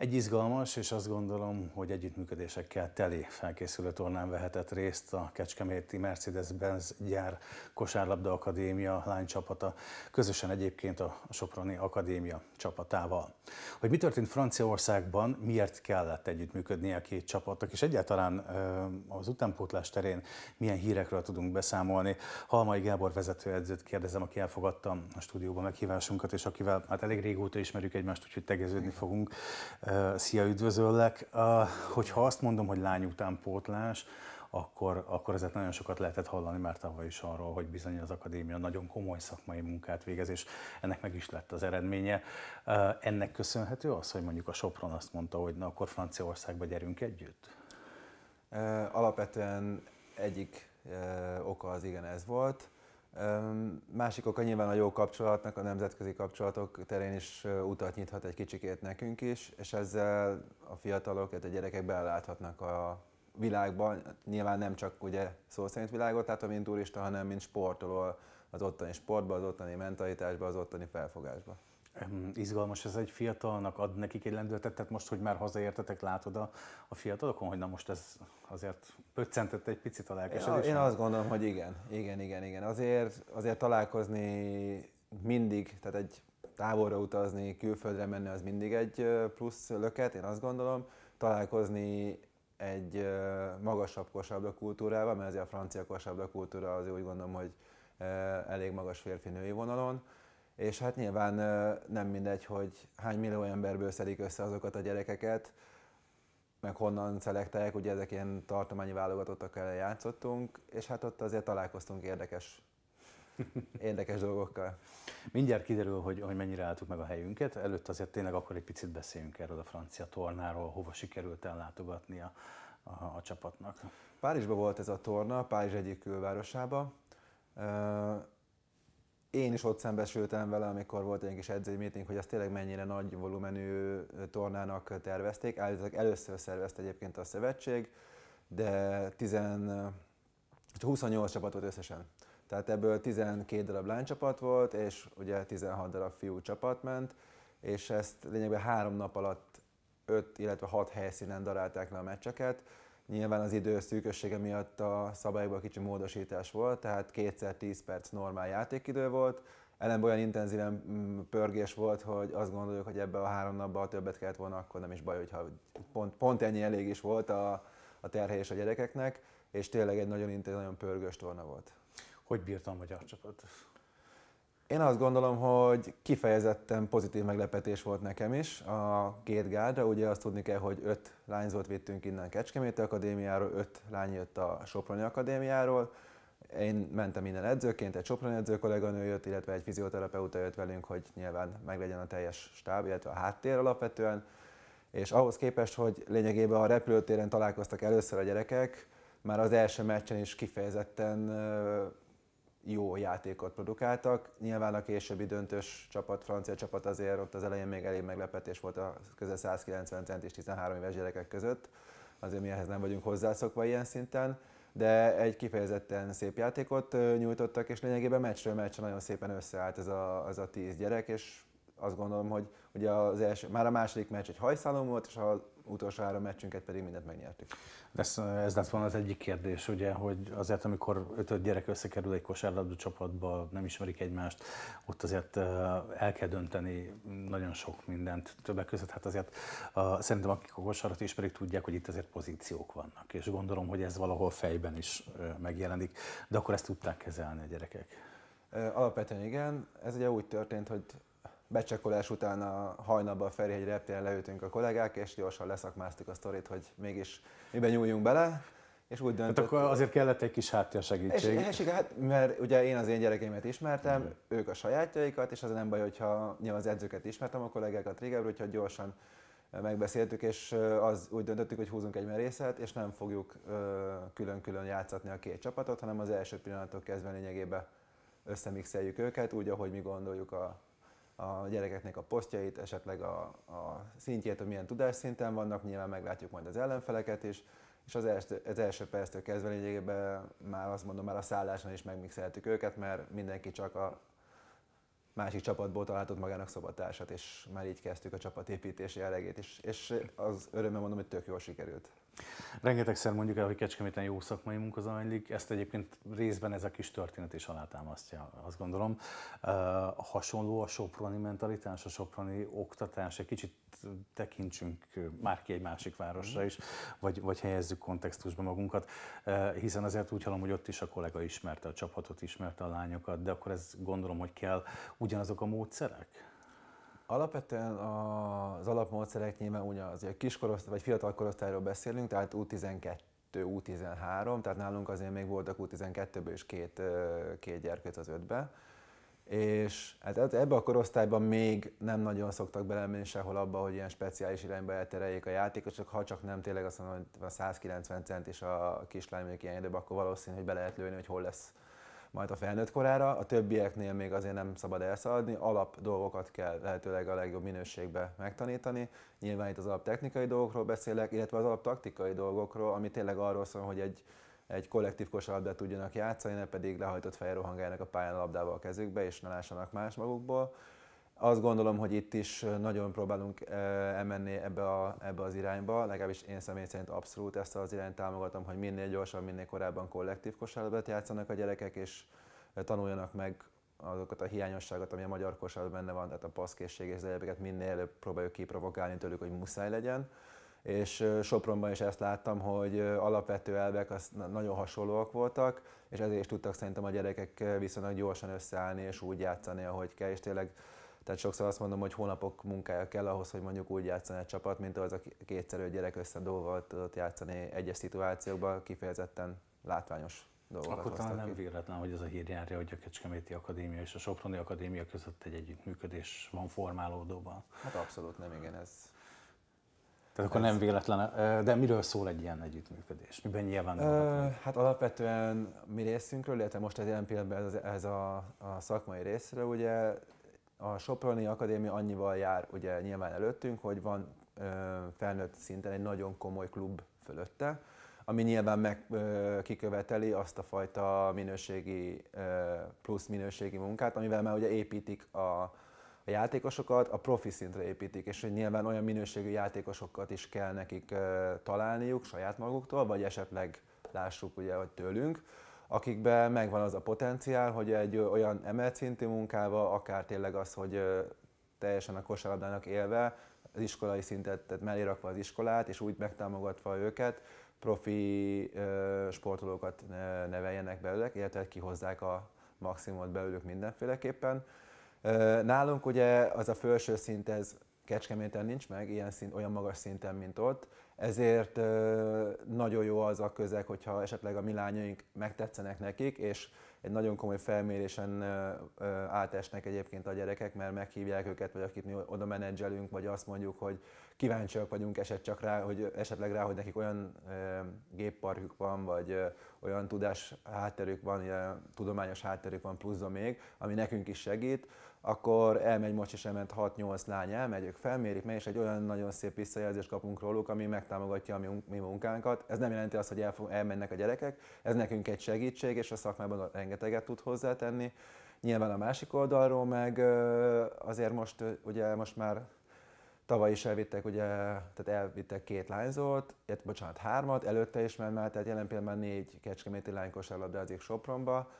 Egy izgalmas és azt gondolom, hogy együttműködésekkel teli felkészülő tornán vehetett részt a Kecskeméti Mercedes-Benz gyár Kosárlabda Akadémia lánycsapata, közösen egyébként a Soproni Akadémia csapatával. Hogy mi történt Franciaországban, miért kellett együttműködnie a két csapatnak, és egyáltalán az utánpótlás terén milyen hírekről tudunk beszámolni. Halmai Gábor vezetőedzőt kérdezem, aki elfogadta a stúdióban meghívásunkat, és akivel hát elég régóta ismerjük egymást, úgyhogy tegeződni fogunk. Szia, üdvözöllek! Hogyha azt mondom, hogy lány utánpótlás, akkor, akkor ezért nagyon sokat lehetett hallani már tavaly is arról, hogy bizony az akadémia nagyon komoly szakmai munkát végez, és ennek meg is lett az eredménye. Ennek köszönhető az, hogy mondjuk a Sopron azt mondta, hogy na akkor Franciaországba gyerünk együtt? Alapvetően egyik oka az igen ez volt. Másik oka nyilván a jó kapcsolatnak, a nemzetközi kapcsolatok terén is utat nyithat egy kicsikét nekünk is, és ezzel a fiatalok, tehát a gyerekek beláthatnak a világban, nyilván nem csak ugye szó szerint világot látom, mint turista, hanem mint sportoló az ottani sportba, az ottani mentalitásba, az ottani felfogásba. Izgalmas ez egy fiatalnak, ad nekik egy lendületet, tehát most, hogy már hazaértetek, látod a, a fiatalokon, hogy na most ez azért pöccentett egy picit a lelkesedés? Én, én azt gondolom, hogy igen, igen, igen, igen. Azért, azért találkozni mindig, tehát egy távolra utazni, külföldre menni, az mindig egy plusz löket, én azt gondolom. Találkozni egy magasabb kosabda kultúrával, mert azért a francia kosabda kultúra az úgy gondolom, hogy elég magas férfi-női vonalon és hát nyilván nem mindegy, hogy hány millió emberből szedik össze azokat a gyerekeket, meg honnan szelektálják, ugye ezek ilyen tartományi válogatottakkal játszottunk, és hát ott azért találkoztunk érdekes érdekes dolgokkal. Mindjárt kiderül, hogy, hogy mennyire álltuk meg a helyünket. Előtt azért tényleg akkor egy picit beszéljünk erről a francia tornáról, hova sikerült el a, a, a csapatnak. Párizsban volt ez a torna, Párizs egyik külvárosába én is ott szembesültem vele, amikor volt egy kis edzői meeting, hogy azt tényleg mennyire nagy volumenű tornának tervezték. Először szervezte egyébként a szövetség, de 10, 28 csapat volt összesen. Tehát ebből 12 darab lánycsapat volt, és ugye 16 darab fiú csapat ment, és ezt lényegében három nap alatt 5, illetve 6 helyszínen darálták le a meccseket Nyilván az idő szűkössége miatt a szabályokban kicsi módosítás volt, tehát kétszer 10 perc normál játékidő volt, ellen olyan intenzíven mm, pörgés volt, hogy azt gondoljuk, hogy ebbe a három napban többet kellett volna, akkor nem is baj, hogyha pont, pont ennyi elég is volt a, a terhelés a gyerekeknek, és tényleg egy nagyon intenzív, nagyon pörgős torna volt. Hogy bírtam a magyar csapat? Én azt gondolom, hogy kifejezetten pozitív meglepetés volt nekem is a két gárdra. Ugye azt tudni kell, hogy öt lányzót vittünk innen Kecskeméti Akadémiáról, öt lány jött a Soproni Akadémiáról. Én mentem innen edzőként, egy Soproni edző kolléganő jött, illetve egy fizioterapeuta jött velünk, hogy nyilván meglegyen a teljes stáb, illetve a háttér alapvetően. És ahhoz képest, hogy lényegében a repülőtéren találkoztak először a gyerekek, már az első meccsen is kifejezetten jó játékot produkáltak. Nyilván a későbbi döntős csapat, francia csapat azért ott az elején még elég meglepetés volt a közel 190 cent és 13 éves gyerekek között. Azért mi ehhez nem vagyunk hozzászokva ilyen szinten, de egy kifejezetten szép játékot nyújtottak, és lényegében meccsről meccsre nagyon szépen összeállt ez a, az a tíz gyerek, és azt gondolom, hogy ugye az első, már a második meccs egy hajszálom volt, és az utolsó három meccsünket pedig mindent megnyertük. Ez, ez lett volna az egyik kérdés, ugye, hogy azért, amikor ötöd gyerek összekerül egy kosárlabda csapatba, nem ismerik egymást, ott azért el kell dönteni nagyon sok mindent. Többek között, hát azért szerintem akik a kosarat ismerik, tudják, hogy itt azért pozíciók vannak, és gondolom, hogy ez valahol fejben is megjelenik, de akkor ezt tudták kezelni a gyerekek. Alapvetően igen, ez ugye úgy történt, hogy becsekolás után a hajnalban a Ferihegy reptéren leültünk a kollégák, és gyorsan leszakmáztuk a sztorit, hogy mégis miben nyúljunk bele. És úgy döntött, hát akkor azért kellett egy kis segítség. És, és, hát, mert ugye én az én gyerekeimet ismertem, mm. ők a sajátjaikat, és az nem baj, hogyha nyilván az edzőket ismertem, a kollégákat régebben, úgyhogy gyorsan megbeszéltük, és az úgy döntöttük, hogy húzunk egy merészet, és nem fogjuk külön-külön játszatni a két csapatot, hanem az első pillanatok kezdve lényegében összemixeljük őket, úgy, ahogy mi gondoljuk a a gyerekeknek a posztjait, esetleg a, a szintjét, hogy milyen tudásszinten vannak, nyilván meglátjuk majd az ellenfeleket is, és az első, az első perctől kezdve lényegében már azt mondom, már a szállásnál is megmixeltük őket, mert mindenki csak a másik csapatból találtott magának szobatársat, és már így kezdtük a csapatépítés jellegét, és, és az örömmel mondom, hogy tök jól sikerült. Rengetegszer mondjuk el, hogy Kecskeméten jó szakmai munka zajlik, ezt egyébként részben ez a kis történet is alátámasztja, azt gondolom. hasonló a soproni mentalitás, a soproni oktatás, egy kicsit tekintsünk már ki egy másik városra mhm. is, vagy, vagy helyezzük kontextusba magunkat, hiszen azért úgy hallom, hogy ott is a kollega ismerte a csapatot, ismerte a lányokat, de akkor ez gondolom, hogy kell ugyanazok a módszerek? Alapvetően az alapmódszerek nyilván ugye azért kiskorosztály vagy fiatal korosztályról beszélünk, tehát U12 U13, tehát nálunk azért még voltak U12-ből is két, két gyerkőc az ötbe. És hát ebbe a korosztályban még nem nagyon szoktak belemenni sehol abba, hogy ilyen speciális irányba eltereljék a csak ha csak nem tényleg azt mondom, hogy a 190 cent és a kislány még ilyen időben, akkor valószínű, hogy bele lehet lőni, hogy hol lesz majd a felnőtt korára, a többieknél még azért nem szabad elszaladni, alap dolgokat kell lehetőleg a legjobb minőségbe megtanítani. Nyilván itt az alap technikai dolgokról beszélek, illetve az alap taktikai dolgokról, ami tényleg arról szól, hogy egy egy kollektív kosarabdát tudjanak játszani, ne pedig lehajtott fejjel a pályán a labdával a kezükbe, és ne lássanak más magukból azt gondolom, hogy itt is nagyon próbálunk emenni ebbe, a, ebbe az irányba, legalábbis én személy szerint abszolút ezt az irányt támogatom, hogy minél gyorsabban, minél korábban kollektív kosárlabdát játszanak a gyerekek, és tanuljanak meg azokat a hiányosságot, ami a magyar kosárban benne van, tehát a passzkészség és egyébként minél előbb próbáljuk kiprovokálni tőlük, hogy muszáj legyen. És Sopronban is ezt láttam, hogy alapvető elvek az nagyon hasonlóak voltak, és ezért is tudtak szerintem a gyerekek viszonylag gyorsan összeállni és úgy játszani, ahogy kell, és tényleg tehát sokszor azt mondom, hogy hónapok munkája kell ahhoz, hogy mondjuk úgy játszani a csapat, mint az a kétszerű gyerek összedolva tudott játszani egyes szituációkban, kifejezetten látványos dolgokat Akkor talán nem véletlen, hogy ez a hír járja, hogy a Kecskeméti Akadémia és a Soproni Akadémia között egy együttműködés van formálódóban. Hát abszolút nem, igen, ez tehát akkor nem véletlen. De miről szól egy ilyen együttműködés? Miben nyilván? Ö, hát alapvetően mi részünkről, illetve most az jelen pillanatban ez, ez a, a szakmai részről, ugye a Soproni Akadémia annyival jár ugye nyilván előttünk, hogy van felnőtt szinten egy nagyon komoly klub fölötte, ami nyilván meg kiköveteli azt a fajta minőségi, plusz minőségi munkát, amivel már ugye építik a, a játékosokat, a profi szintre építik, és hogy nyilván olyan minőségű játékosokat is kell nekik találniuk saját maguktól, vagy esetleg lássuk ugye, hogy tőlünk, akikben megvan az a potenciál, hogy egy olyan emelt szintű munkával, akár tényleg az, hogy teljesen a kosárlabdának élve, az iskolai szintet, tehát mellé rakva az iskolát, és úgy megtámogatva őket, profi sportolókat neveljenek belőlük, illetve kihozzák a maximumot belőlük mindenféleképpen. Nálunk ugye az a felső szint, ez Kecskeméten nincs meg ilyen szint, olyan magas szinten, mint ott, ezért nagyon jó az a közeg, hogyha esetleg a mi lányaink megtetszenek nekik, és egy nagyon komoly felmérésen átesnek egyébként a gyerekek, mert meghívják őket, vagy akit mi oda menedzselünk, vagy azt mondjuk, hogy kíváncsiak vagyunk eset csak rá, hogy esetleg rá, hogy nekik olyan gépparkjuk van, vagy olyan tudás hátterük van, tudományos hátterük van plusz még, ami nekünk is segít akkor elmegy most is elment 6-8 lány, elmegy, ők felmérik meg, és egy olyan nagyon szép visszajelzést kapunk róluk, ami megtámogatja a mi, munkánkat. Ez nem jelenti azt, hogy el, elmennek a gyerekek, ez nekünk egy segítség, és a szakmában rengeteget tud hozzátenni. Nyilván a másik oldalról meg azért most, ugye most már tavaly is elvittek, ugye, tehát elvittek két lányzót, bocsánat, hármat, előtte is már, már tehát jelen pillanatban négy kecskeméti lánykos elabdázik Sopronba,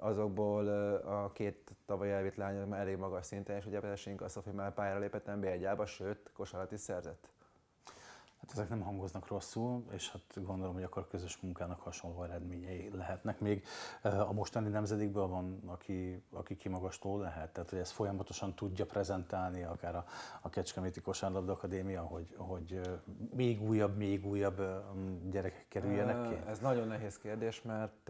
azokból a két tavaly elvitt lányok már elég magas szinten, és ugye Peresinka hogy már pályára lépett nb 1 sőt, kosarat is szerzett. Hát ezek nem hangoznak rosszul, és hát gondolom, hogy akkor a közös munkának hasonló eredményei lehetnek. Még a mostani nemzedékből van, aki, aki kimagasló lehet, tehát hogy ezt folyamatosan tudja prezentálni, akár a, a Kecskeméti Kosárlabda Akadémia, hogy, hogy még újabb, még újabb gyerekek kerüljenek ki? Ez nagyon nehéz kérdés, mert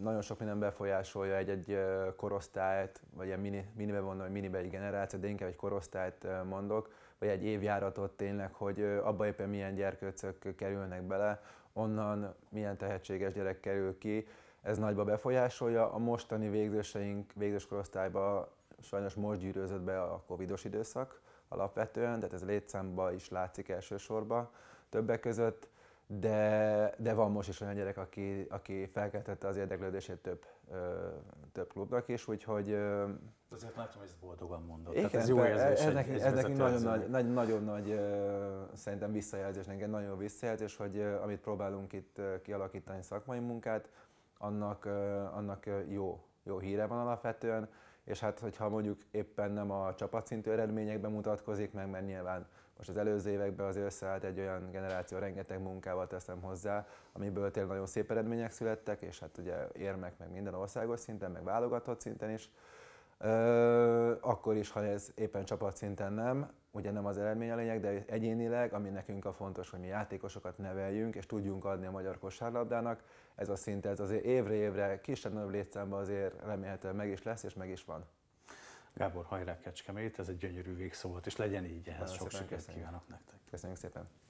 nagyon sok minden befolyásolja egy-egy korosztályt, vagy ilyen mini, minibe mondom, hogy minibe egy generációt, de inkább egy korosztályt mondok vagy egy évjáratot tényleg, hogy abban éppen milyen gyerkőcök kerülnek bele, onnan milyen tehetséges gyerek kerül ki. Ez nagyba befolyásolja. A mostani végzőseink, végzős korosztályban sajnos most gyűrőzött be a covidos időszak alapvetően, tehát ez létszámban is látszik elsősorban többek között de, de van most is olyan gyerek, aki, aki felkeltette az érdeklődését több, ö, több klubnak is, úgyhogy... Ö, Azért látom, hogy ezt boldogan mondod. Igen, Tehát ez jó érzés. Ez, neki, ez nagyon, nagy, nagy, nagyon nagy, ö, szerintem visszajelzés, nekem nagyon jó visszajelzés, hogy ö, amit próbálunk itt ö, kialakítani szakmai munkát, annak, ö, annak jó, jó híre van alapvetően és hát hogyha mondjuk éppen nem a csapatszintű eredményekben mutatkozik meg, mert nyilván most az előző években az összeállt egy olyan generáció, rengeteg munkával teszem hozzá, amiből tényleg nagyon szép eredmények születtek, és hát ugye érmek meg minden országos szinten, meg válogatott szinten is, Ö, akkor is, ha ez éppen csapatszinten nem, ugye nem az eredmény a lényeg, de egyénileg, ami nekünk a fontos, hogy mi játékosokat neveljünk, és tudjunk adni a magyar kosárlabdának, ez a szint, ez azért évre évre kisebb-nagyobb létszámban azért remélhetően meg is lesz, és meg is van. Gábor, hajrá Kecskemét, ez egy gyönyörű végszó volt, és legyen így, ehhez sok sikert kívánok nektek. Köszönjük szépen.